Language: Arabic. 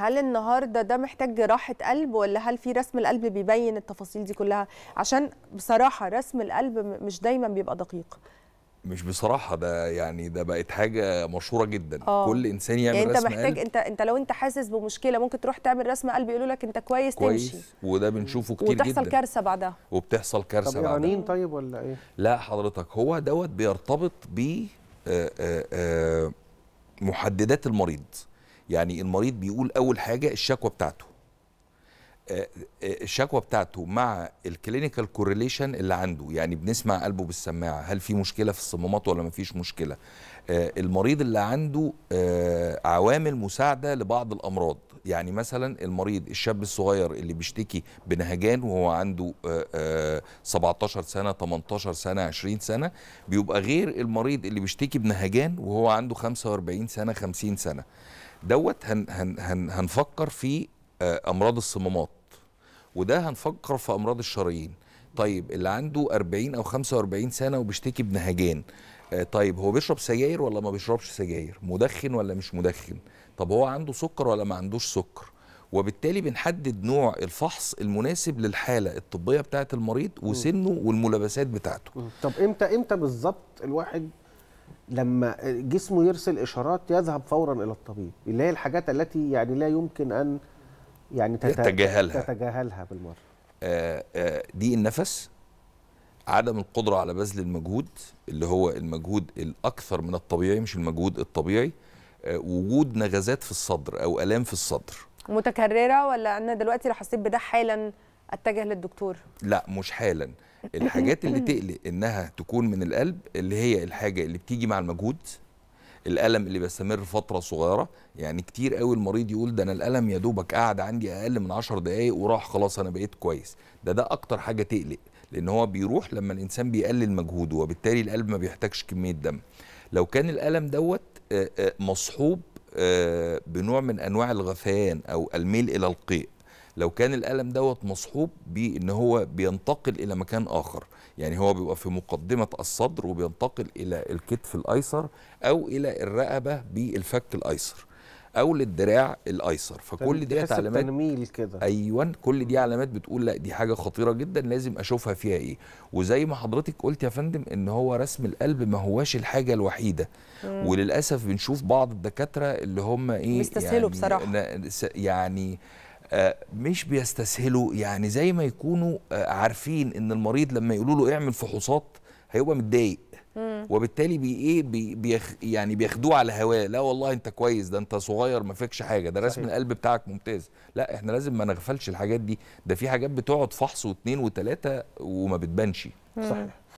هل النهارده ده محتاج جراحه قلب ولا هل في رسم القلب بيبين التفاصيل دي كلها عشان بصراحه رسم القلب مش دايما بيبقى دقيق مش بصراحه ده يعني ده بقت حاجه مشهوره جدا أوه. كل انسان يعمل يعني رسم قلب انت محتاج انت انت لو انت حاسس بمشكله ممكن تروح تعمل رسم قلب يقولوا لك انت كويس, كويس تمشي وده بنشوفه كتير وتحصل جدا وبتحصل كارثه بعدها وبتحصل كارثه طب بعدها طب طيب ولا ايه لا حضرتك هو دوت بيرتبط ب آه، آه، آه، محددات المريض يعني المريض بيقول اول حاجه الشكوى بتاعته آه، آه، الشكوى بتاعته مع الكلينيكال كورليشن اللي عنده يعني بنسمع قلبه بالسماعه هل في مشكله في الصمامات ولا ما فيش مشكله آه، المريض اللي عنده عوامل مساعده لبعض الامراض يعني مثلا المريض الشاب الصغير اللي بيشتكي بنهجان وهو عنده 17 سنه 18 سنه 20 سنه بيبقى غير المريض اللي بيشتكي بنهجان وهو عنده 45 سنه 50 سنه دوت هن هن هن هنفكر في آه، امراض الصمامات وده هنفكر في امراض الشرايين طيب اللي عنده 40 او 45 سنه وبيشتكي بنهجان آه، طيب هو بيشرب سجاير ولا ما بيشربش سجاير مدخن ولا مش مدخن طب هو عنده سكر ولا ما عندوش سكر وبالتالي بنحدد نوع الفحص المناسب للحاله الطبيه بتاعه المريض وسنه والملابسات بتاعته طب امتى امتى بالظبط الواحد لما جسمه يرسل اشارات يذهب فورا الى الطبيب اللي هي الحاجات التي يعني لا يمكن ان يعني تتجاهلها تتجاهلها بالمره آآ آه، آآ آه، دي النفس عدم القدره على بذل المجهود اللي هو المجهود الاكثر من الطبيعي مش المجهود الطبيعي آه، وجود نغزات في الصدر او الام في الصدر متكرره ولا انا دلوقتي لو حسيت بده حالا اتجه للدكتور لا مش حالا الحاجات اللي تقلق انها تكون من القلب اللي هي الحاجه اللي بتيجي مع المجهود الالم اللي بيستمر فتره صغيره يعني كتير قوي المريض يقول ده انا الالم يا دوبك قعد عندي اقل من 10 دقائق وراح خلاص انا بقيت كويس ده ده اكتر حاجه تقلق لان هو بيروح لما الانسان بيقلل مجهوده وبالتالي القلب ما بيحتاجش كميه دم لو كان الالم دوت مصحوب بنوع من انواع الغثيان او الميل الى القيء لو كان الألم دوت مصحوب بأن هو بينتقل إلى مكان آخر يعني هو بيبقى في مقدمة الصدر وبينتقل إلى الكتف الأيسر أو إلى الرقبة بالفك الأيسر او للدراع الايسر فكل دي علامات تنميل كده ايوه كل دي علامات بتقول لا دي حاجه خطيره جدا لازم اشوفها فيها ايه وزي ما حضرتك قلت يا فندم ان هو رسم القلب ما هواش الحاجه الوحيده مم. وللاسف بنشوف بعض الدكاتره اللي هم ايه يعني بصراحه يعني آه، مش بيستسهلوا يعني زي ما يكونوا آه، عارفين ان المريض لما يقولوا له اعمل فحوصات هيبقى متضايق وبالتالي بي ايه بي بيخ يعني بياخدوه على هواه لا والله انت كويس ده انت صغير ما فيكش حاجه ده رسم القلب بتاعك ممتاز لا احنا لازم ما نغفلش الحاجات دي ده في حاجات بتقعد فحص واثنين وثلاثه وما بتبانش صحيح